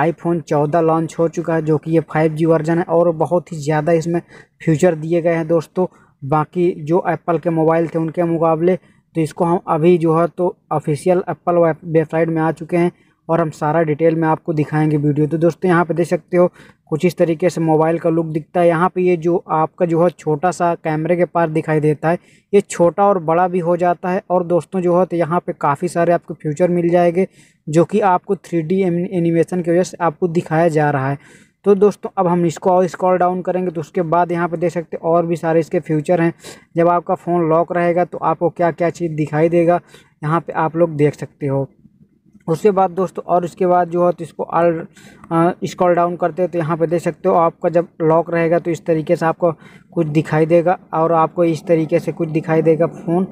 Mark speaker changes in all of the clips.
Speaker 1: iPhone 14 launch हो चुका है जो कि ये 5G वर्जन है और बहुत ही ज़्यादा इसमें फ्यूचर दिए गए हैं दोस्तों बाकी जो एप्पल के मोबाइल थे उनके मुकाबले तो इसको हम अभी जो है तो ऑफिशियल एप्पल वेबसाइट में आ चुके हैं और हम सारा डिटेल में आपको दिखाएंगे वीडियो तो दोस्तों यहाँ पे देख सकते हो कुछ इस तरीके से मोबाइल का लुक दिखता है यहाँ पे ये जो आपका जो है छोटा सा कैमरे के पास दिखाई देता है ये छोटा और बड़ा भी हो जाता है और दोस्तों जो है तो यहाँ पे काफ़ी सारे आपको फ्यूचर मिल जाएंगे जो कि आपको थ्री डी एनिमेशन की वजह से आपको दिखाया जा रहा है तो दोस्तों अब हम इसको और स्कॉल डाउन करेंगे तो उसके बाद यहाँ पे देख सकते हैं और भी सारे इसके फ्यूचर हैं जब आपका फ़ोन लॉक रहेगा तो आपको क्या क्या चीज़ दिखाई देगा यहाँ पे आप लोग देख सकते हो उसके बाद दोस्तों और इसके बाद जो है तो इसको आल स्क्रॉल डाउन करते हो तो यहाँ पे देख सकते हो आपका जब लॉक रहेगा तो इस तरीके से आपको कुछ दिखाई देगा और आपको इस तरीके से कुछ दिखाई देगा फ़ोन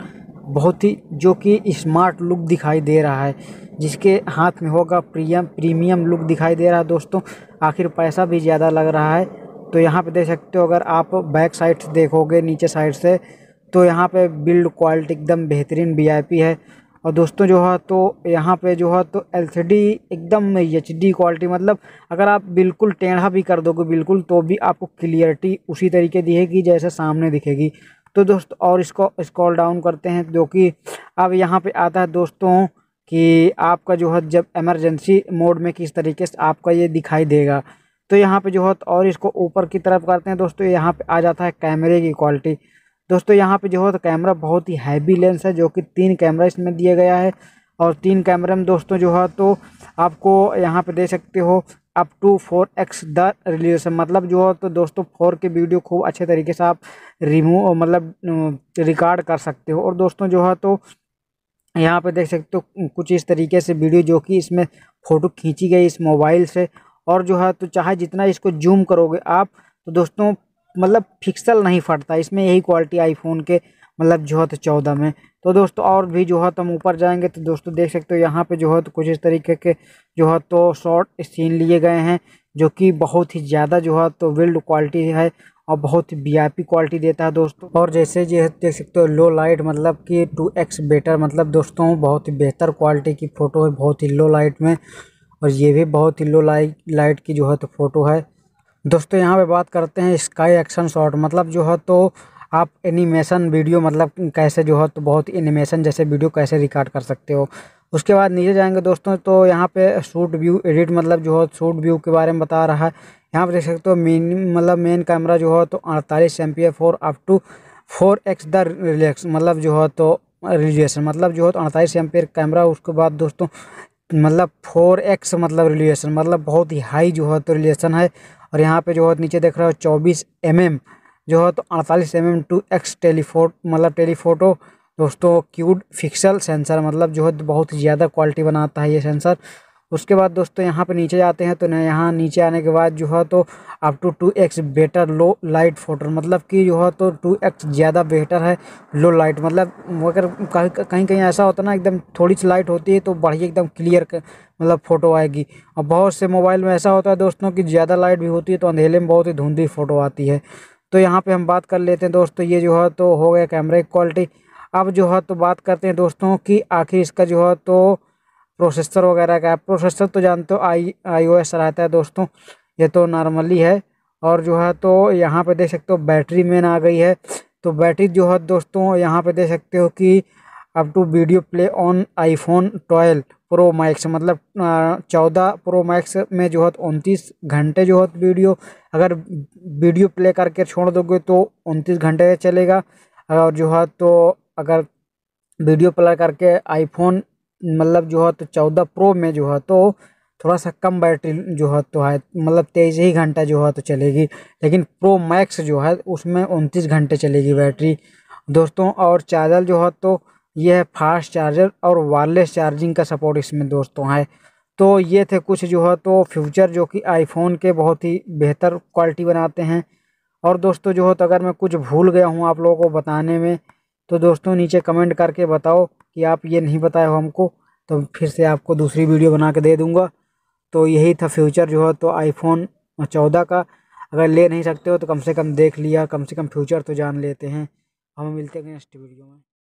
Speaker 1: बहुत ही जो कि स्मार्ट लुक दिखाई दे रहा है जिसके हाथ में होगा प्रीमियम प्रीमियम लुक दिखाई दे रहा है दोस्तों आखिर पैसा भी ज़्यादा लग रहा है तो यहाँ पर देख सकते हो अगर आप बैक साइड देखोगे नीचे साइड से तो यहाँ पर बिल्ड क्वालिटी एकदम बेहतरीन वी है और दोस्तों जो है तो यहाँ पे जो है तो एलसीडी एकदम एचडी क्वालिटी मतलब अगर आप बिल्कुल टेढ़ा भी कर दोगे बिल्कुल तो भी आपको क्लियरिटी उसी तरीके दिखेगी जैसे सामने दिखेगी तो दोस्त और इसको स्क्रॉल डाउन करते हैं जो कि अब यहाँ पे आता है दोस्तों कि आपका जो है जब एमरजेंसी मोड में किस तरीके से आपका ये दिखाई देगा तो यहाँ पर जो है तो और इसको ऊपर की तरफ करते हैं दोस्तों यहाँ पे आ जाता है कैमरे की क्वालिटी दोस्तों यहाँ पे जो है कैमरा तो बहुत ही हैवी लेंस है जो कि तीन कैमरा इसमें दिया गया है और तीन कैमरे में दोस्तों जो है तो आपको यहाँ पे दे सकते हो up to four X the relation मतलब जो है तो दोस्तों फोर के वीडियो खूब अच्छे तरीके से आप रिमूव मतलब रिकॉर्ड कर सकते हो और दोस्तों जो है तो यहाँ पे देख सकते हो कुछ इस तरीके से वीडियो जो कि इसमें फ़ोटो खींची गई इस मोबाइल से और जो है तो चाहे जितना इसको जूम करोगे आप तो दोस्तों मतलब फिक्सल नहीं फटता इसमें यही क्वालिटी आईफोन के मतलब जो है तो चौदह में तो दोस्तों और भी जो है तो हम ऊपर जाएंगे तो दोस्तों देख सकते हो यहाँ पे जो है तो कुछ इस तरीके के जो है तो शॉर्ट सीन लिए गए हैं जो कि बहुत ही ज़्यादा जो है तो विल्ड क्वालिटी है और बहुत ही वी क्वालिटी देता है दोस्तों और जैसे जो है देख सकते हो लो लाइट मतलब कि टू एक्स बेटर मतलब दोस्तों बहुत ही बेहतर क्वालिटी की फ़ोटो है बहुत ही लो लाइट में और ये भी बहुत ही लो लाइट लाइट की जो है तो फ़ोटो है दोस्तों यहाँ पे बात करते हैं स्काई एक्शन शॉट मतलब जो है तो आप एनिमेशन वीडियो मतलब कैसे जो है तो बहुत एनिमेशन जैसे वीडियो कैसे रिकॉर्ड कर सकते हो उसके बाद नीचे जाएंगे दोस्तों तो यहाँ पे शूट व्यू एडिट मतलब जो है शूट व्यू के बारे में बता रहा है यहाँ पर देख सकते हो मेन मतलब मेन कैमरा जो है तो अड़तालीस M P F up to four X the relax मतलब जो है तो रिलेशन मतलब जो है तो अड़तालीस एम पी कैमरा उसके बाद दोस्तों मतलब फोर एक्स मतलब रिलेशन मतलब बहुत ही हाई जो है तो रिलेशन है और यहाँ पे जो है नीचे देख रहे हो चौबीस एम जो है तो अड़तालीस M M two X telephoto मतलब टेलीफोटो दोस्तों क्यूड फिक्सल सेंसर मतलब जो है बहुत ज़्यादा क्वालिटी बनाता है ये सेंसर उसके बाद दोस्तों यहाँ पे नीचे जाते हैं तो ना यहाँ नीचे आने के बाद जो है तो up to two X better low light photo मतलब कि जो है तो टू एक्स ज़्यादा बेहतर है लो लाइट मतलब अगर कहीं कहीं ऐसा होता ना एकदम थोड़ी सी लाइट होती है तो बढ़िया एकदम क्लियर मतलब फ़ोटो आएगी और बहुत से मोबाइल में ऐसा होता है दोस्तों कि ज़्यादा लाइट भी होती है तो अंधेरे में बहुत ही धुंधली फ़ोटो आती है तो यहाँ पर हम बात कर लेते हैं दोस्तों ये जो है तो हो गया कैमरे की क्वालिटी अब जो है तो बात करते हैं दोस्तों कि आखिर इसका जो है तो प्रोसेसर वगैरह का प्रोसेसर तो जानते हो आई आई ओ एस रहता है दोस्तों ये तो नॉर्मली है और जो है तो यहाँ पे देख सकते हो बैटरी मेन आ गई है तो बैटरी जो है दोस्तों यहाँ पे देख सकते हो कि up to video play on iPhone twelve pro max मतलब चौदह प्रो मैक्स में जो है उनतीस घंटे जो है वीडियो अगर वीडियो प्ले करके छोड़ दोगे तो उनतीस घंटे चलेगा और जो है तो अगर वीडियो प्ले करके आईफोन मतलब जो है तो चौदह प्रो में जो है तो थोड़ा सा कम बैटरी जो है तो है मतलब तेईस ही घंटा जो है तो चलेगी लेकिन प्रो मैक्स जो है उसमें उनतीस घंटे चलेगी बैटरी दोस्तों और चार्जर जो है तो यह है फास्ट चार्जर और वायरलेस चार्जिंग का सपोर्ट इसमें दोस्तों है तो ये थे कुछ जो है तो फ्यूचर जो कि आईफोन के बहुत ही बेहतर क्वालिटी बनाते हैं और दोस्तों जो है तो अगर मैं कुछ भूल गया हूँ आप लोगों को बताने में तो दोस्तों नीचे कमेंट करके बताओ कि आप ये नहीं बताए हो हमको तो फिर से आपको दूसरी वीडियो बना के दे दूँगा तो यही था फ्यूचर जो है तो आईफोन चौदह का अगर ले नहीं सकते हो तो कम से कम देख लिया कम से कम फ्यूचर तो जान लेते हैं हम मिलते हैं नेक्स्ट वीडियो में